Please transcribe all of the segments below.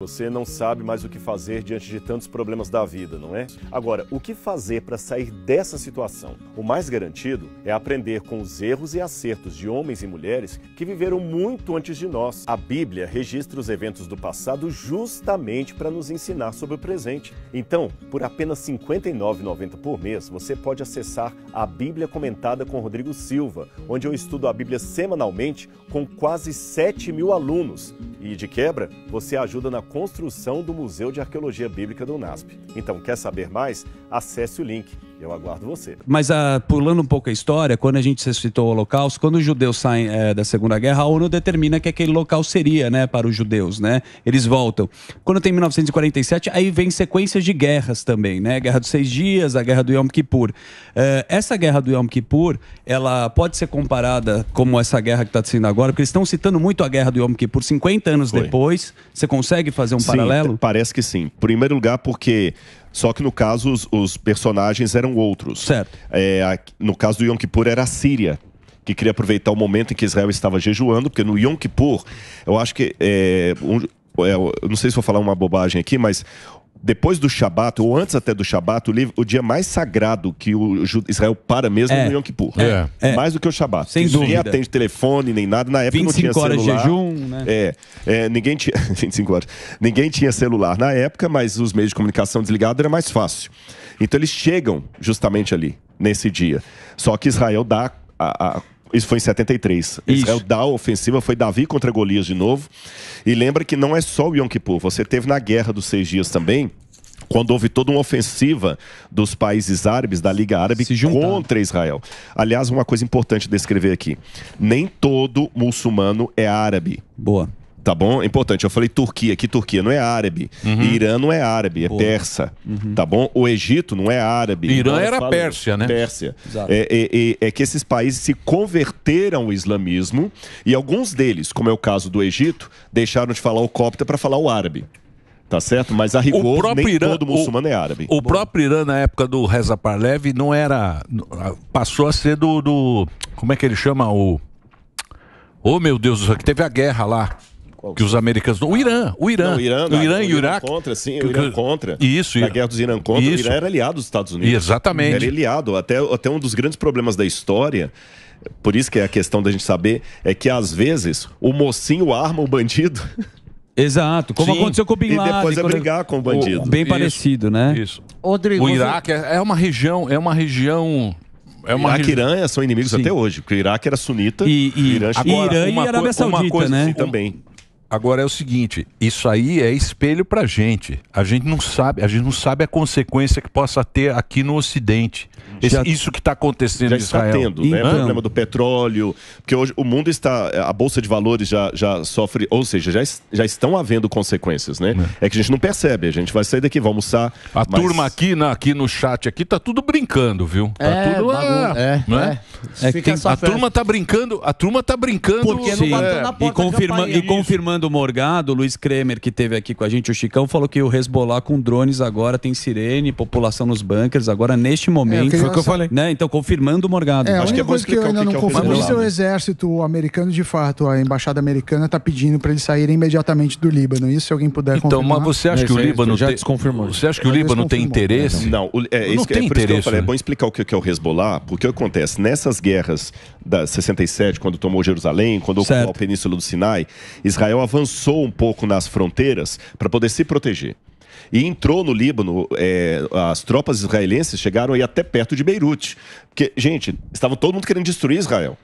Você não sabe mais o que fazer diante de tantos problemas da vida, não é? Agora, o que fazer para sair dessa situação? O mais garantido é aprender com os erros e acertos de homens e mulheres que viveram muito antes de nós. A Bíblia registra os eventos do passado justamente para nos ensinar sobre o presente. Então, por apenas R$ 59,90 por mês, você pode acessar a Bíblia Comentada com Rodrigo Silva, onde eu estudo a Bíblia semanalmente com quase 7 mil alunos. E, de quebra, você ajuda na construção do Museu de Arqueologia Bíblica do UNASP. Então, quer saber mais? Acesse o link eu aguardo você. Mas ah, pulando um pouco a história, quando a gente citou o Holocausto, quando os judeus saem é, da Segunda Guerra, a ONU determina que aquele local seria, né, para os judeus, né? Eles voltam. Quando tem 1947, aí vem sequências de guerras também, né? Guerra dos Seis Dias, a Guerra do Yom Kippur. Eh, essa Guerra do Yom Kippur, ela pode ser comparada como essa guerra que está sendo agora, porque eles estão citando muito a Guerra do Yom Kippur 50 anos Foi. depois. Você consegue fazer um sim, paralelo? Parece que sim. Em primeiro lugar, porque só que no caso os, os personagens eram outros. Certo. É, a, no caso do Yom Kippur era a Síria, que queria aproveitar o momento em que Israel estava jejuando, porque no Yom Kippur, eu acho que. É, um, é, eu não sei se vou falar uma bobagem aqui, mas depois do Shabat, ou antes até do Shabat, o, o dia mais sagrado que o Israel para mesmo é, é o Yom Kippur. É, é. Mais do que o Shabat. Sem dúvida. Ninguém atende telefone, nem nada. Na época não tinha celular. 25 horas de jejum, né? É. é ninguém tinha... 25 horas. Ninguém tinha celular na época, mas os meios de comunicação desligados era mais fácil. Então eles chegam justamente ali, nesse dia. Só que Israel dá a, a isso foi em 73. Israel dá a ofensiva, foi Davi contra Golias de novo. E lembra que não é só o Yom Kippur, você teve na Guerra dos Seis Dias também, quando houve toda uma ofensiva dos países árabes, da Liga Árabe, contra Israel. Aliás, uma coisa importante descrever aqui: nem todo muçulmano é árabe. Boa. Tá bom? É importante. Eu falei Turquia, que Turquia não é árabe. Uhum. Irã não é árabe, é persa. Uhum. Tá bom? O Egito não é árabe. Irã então era Pérsia, né? Pérsia. É, é, é, é, que esses países se converteram ao islamismo e alguns deles, como é o caso do Egito, deixaram de falar o cópita para falar o árabe. Tá certo? Mas a rigor, o nem Irã, todo muçulmano o, é árabe. O Bom. próprio Irã, na época do Reza Parlev, não era. Passou a ser do. do como é que ele chama? O. Oh, meu Deus do que teve a guerra lá. Qual? Que os americanos. O Irã, o Irã. Não, o Irã, o Irã, e o Iraque. Contra, sim, o Irã contra. Isso, a guerra dos Irã contra, isso. o Irã era aliado dos Estados Unidos. Exatamente. Era aliado. Até, até um dos grandes problemas da história por isso que é a questão da gente saber, é que às vezes o mocinho arma o bandido. Exato, como Sim. aconteceu com o Bin Laden. E depois é brigar com o bandido. O, bem isso, parecido, né? Isso. Rodrigo, o Iraque você... É, é uma região, é uma região é uma Iraque e Irã são inimigos Sim. até hoje, porque o Iraque era sunita e, e Irã, agora, Irã e Arábia Saudita, uma coisa né? Assim, também. Agora é o seguinte, isso aí é espelho para gente. A gente não sabe, a gente não sabe a consequência que possa ter aqui no Ocidente. Esse, já, isso que está acontecendo já em Israel. está tendo, né? Então. O problema do petróleo, porque hoje o mundo está, a bolsa de valores já, já sofre, ou seja, já, já estão havendo consequências, né? É. é que a gente não percebe. A gente vai sair daqui, vai almoçar. A mas... turma aqui, na, aqui no chat aqui tá tudo brincando, viu? Tá é, tudo é, é, né? é. é que tem... a turma tá brincando, a turma tá brincando. Porque não na porta e, e confirmando Morgado, Luiz Kremer, que teve aqui com a gente, o Chicão, falou que o Hezbollah com drones agora tem sirene, população nos bunkers, agora neste é, momento. É, foi o que eu falei. Né? Então, confirmando o Morgado. É, Acho que é coisa que eu ainda o que, não é o Mas é o exército americano, de fato, a embaixada americana está pedindo para eles saírem imediatamente do Líbano. Isso, se alguém puder então, confirmar. Então, mas você acha que o é, Líbano... Já desconfirmou. Você acha que o Líbano tem interesse? Não, o, é, não tem interesse. É né? bom explicar o que é o Hezbollah, porque o que acontece? Nessas guerras da 67, quando tomou Jerusalém, quando ocupou a Península do Sinai, Israel avançou um pouco nas fronteiras para poder se proteger. E entrou no Líbano, é, as tropas israelenses chegaram aí até perto de Beirute. Porque, gente, estava todo mundo querendo destruir Israel.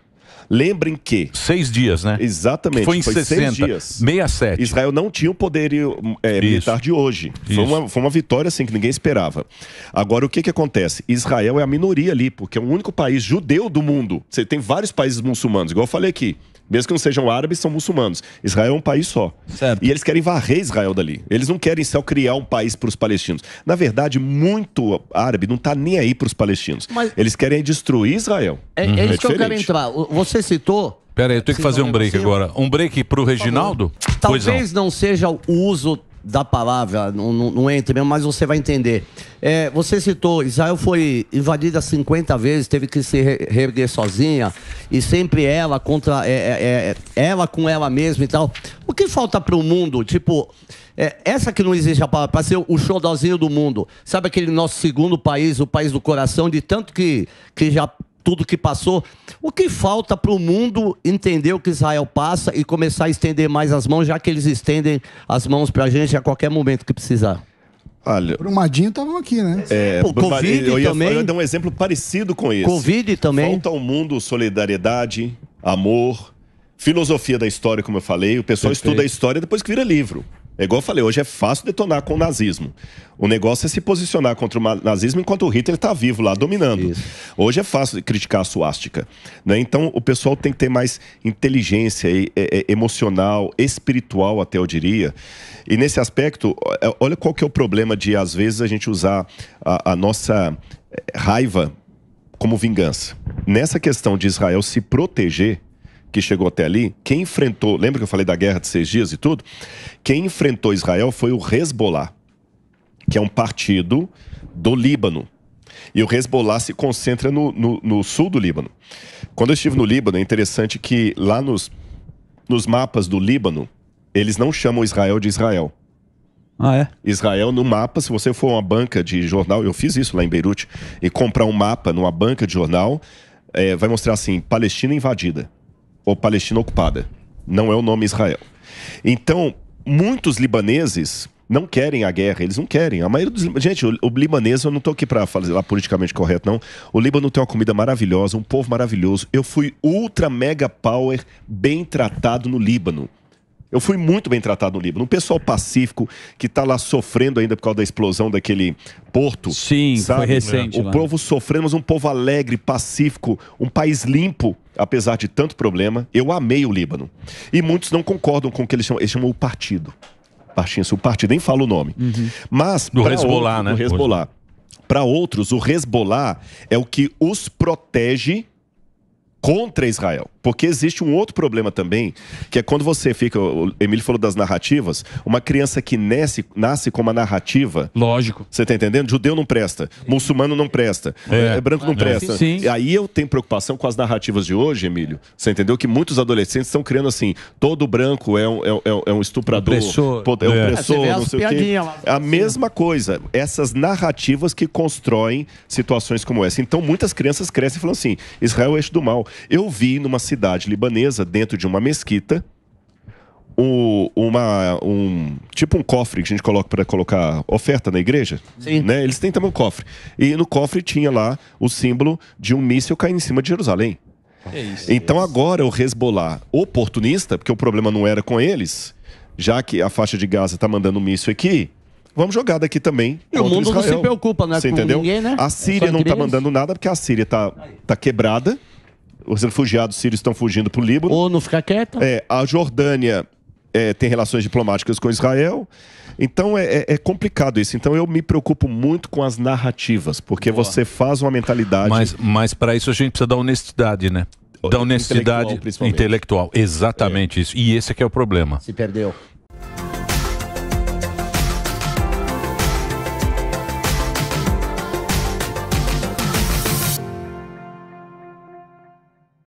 Lembrem que. Seis dias, né? Exatamente. foi em foi 60, seis dias. 67. Israel não tinha o poderio é, eh, militar de hoje. Foi uma, foi uma, vitória, assim, que ninguém esperava. Agora, o que, que acontece? Israel é a minoria ali, porque é o único país judeu do mundo. Você tem vários países muçulmanos, igual eu falei aqui. Mesmo que não sejam árabes, são muçulmanos. Israel é um país só. Certo. E eles querem varrer Israel dali. Eles não querem só criar um país para os palestinos. Na verdade, muito árabe não está nem aí para os palestinos. Mas... Eles querem destruir Israel. É, é isso é que eu quero é entrar. Você você citou. Pera aí, eu tenho que fazer um break agora. Um break pro Reginaldo? Talvez não. não seja o uso da palavra, não, não, não entre mesmo, mas você vai entender. É, você citou, Israel foi invadida 50 vezes, teve que se reerguer sozinha, e sempre ela contra. É é, é, é, ela com ela mesma e tal. O que falta pro mundo? Tipo, é, essa que não existe a palavra, para ser o showzinho do mundo. Sabe aquele nosso segundo país, o país do coração, de tanto que, que já tudo que passou. O que falta para o mundo entender o que Israel passa e começar a estender mais as mãos, já que eles estendem as mãos para a gente a qualquer momento que precisar? Olha, Brumadinho estavam aqui, né? É, Pô, Covid eu ia, também. Eu ia dar um exemplo parecido com isso. Covid também. Falta ao mundo solidariedade, amor, filosofia da história, como eu falei. O pessoal Perfeito. estuda a história depois que vira livro. É igual eu falei, hoje é fácil detonar com o nazismo. O negócio é se posicionar contra o nazismo enquanto o Hitler está vivo lá, dominando. Isso. Hoje é fácil criticar a suástica. Né? Então, o pessoal tem que ter mais inteligência e, e, emocional, espiritual, até eu diria. E nesse aspecto, é, olha qual que é o problema de, às vezes, a gente usar a, a nossa eh, raiva como vingança. Nessa questão de Israel se proteger, que chegou até ali, quem enfrentou, lembra que eu falei da guerra de seis dias e tudo? Quem enfrentou Israel foi o Hezbollah, que é um partido do Líbano. E o Hezbollah se concentra no, no, no sul do Líbano. Quando eu estive no Líbano, é interessante que lá nos, nos mapas do Líbano, eles não chamam Israel de Israel. Ah, é? Israel no mapa, se você for uma banca de jornal, eu fiz isso lá em Beirute, e comprar um mapa numa banca de jornal, é, vai mostrar assim: Palestina invadida ou Palestina ocupada. Não é o nome Israel. Então, muitos libaneses não querem a guerra, eles não querem. A maioria dos. Gente, o, o libanês, eu não tô aqui para falar politicamente correto, não. O Líbano tem uma comida maravilhosa, um povo maravilhoso. Eu fui ultra mega power, bem tratado no Líbano. Eu fui muito bem tratado no Líbano. Um pessoal pacífico que está lá sofrendo ainda por causa da explosão daquele porto. Sim, sabe? foi recente. O lá. povo sofrendo, mas um povo alegre, pacífico, um país limpo apesar de tanto problema, eu amei o Líbano. E muitos não concordam com o que eles chamam, eles chamam o partido. Partido, o partido nem fala o nome. Uhum. Mas. Do Hezbollah, outro, né? Do Hezbollah. Para outros, o Hezbollah é o que os protege contra Israel. Porque existe um outro problema também, que é quando você fica. O Emílio falou das narrativas. Uma criança que nasce, nasce com uma narrativa. Lógico. Você tá entendendo? Judeu não presta, muçulmano não presta, é. é, é branco não presta. Sim, sim. Aí eu tenho preocupação com as narrativas de hoje, Emílio. Você entendeu? Que muitos adolescentes estão criando assim: todo branco é um, é, é, é um estuprador, opressor. é um opressor, não sei o quê. Lá, a mesma coisa. Essas narrativas que constroem situações como essa. Então muitas crianças crescem falando assim: Israel é o eixo do mal. Eu vi numa cidade cidade libanesa, dentro de uma mesquita, o, uma, um tipo um cofre que a gente coloca para colocar oferta na igreja. Sim. Né? Eles têm também um cofre. E no cofre tinha lá o símbolo de um míssil caindo em cima de Jerusalém. É isso, então é agora o Hezbollah oportunista, porque o problema não era com eles, já que a faixa de Gaza está mandando um míssil aqui, vamos jogar daqui também. E o mundo Israel. não se preocupa, né? Você com Ninguém, né? A é Síria é não está mandando nada porque a Síria está tá quebrada os refugiados sírios estão fugindo para o Líbano. Ou não ficar quieta. É, a Jordânia é, tem relações diplomáticas com Israel. Então é, é, é, complicado isso. Então eu me preocupo muito com as narrativas, porque Boa. você faz uma mentalidade. Mas, mas para isso a gente precisa da honestidade, né? Da honestidade intelectual. intelectual. Exatamente é. isso. E esse é que é o problema. Se perdeu.